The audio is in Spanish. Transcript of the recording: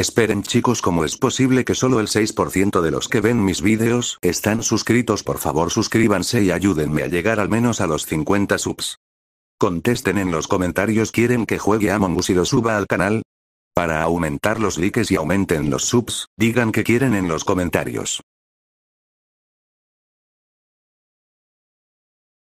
Esperen chicos como es posible que solo el 6% de los que ven mis vídeos están suscritos por favor suscríbanse y ayúdenme a llegar al menos a los 50 subs. Contesten en los comentarios quieren que juegue Among Us y lo suba al canal. Para aumentar los likes y aumenten los subs, digan que quieren en los comentarios.